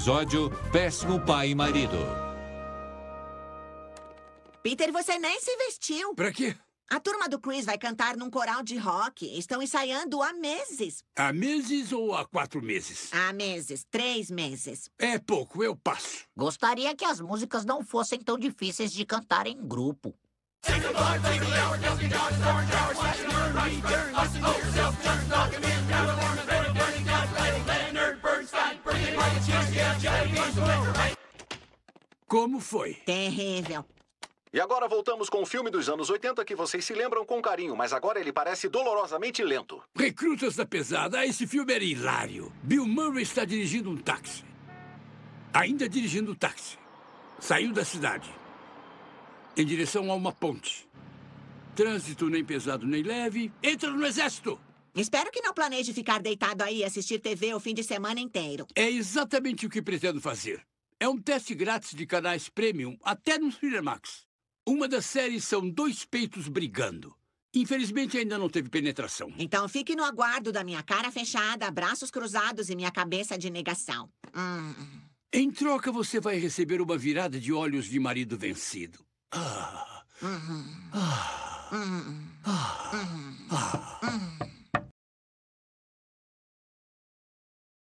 Episódio Péssimo Pai e Marido. Peter, você nem se vestiu. Pra quê? A turma do Chris vai cantar num coral de rock. Estão ensaiando há meses. Há meses ou há quatro meses? Há meses, três meses. É pouco, eu passo. Gostaria que as músicas não fossem tão difíceis de cantar em grupo. Take a bar, take a hour, Como foi? Terrível. E agora voltamos com o um filme dos anos 80 que vocês se lembram com carinho, mas agora ele parece dolorosamente lento. Recrutas da pesada, ah, esse filme era hilário. Bill Murray está dirigindo um táxi. Ainda dirigindo o táxi. Saiu da cidade. Em direção a uma ponte. Trânsito nem pesado nem leve. Entra no exército! Espero que não planeje ficar deitado aí e assistir TV o fim de semana inteiro. É exatamente o que pretendo fazer. É um teste grátis de canais premium até no Cinemax. Uma das séries são dois peitos brigando. Infelizmente ainda não teve penetração. Então fique no aguardo da minha cara fechada, braços cruzados e minha cabeça de negação. Hum. Em troca, você vai receber uma virada de olhos de marido vencido. Ah. Uhum. Ah. Uhum. Ah. Uhum. Ah. ah. Hum. Hum.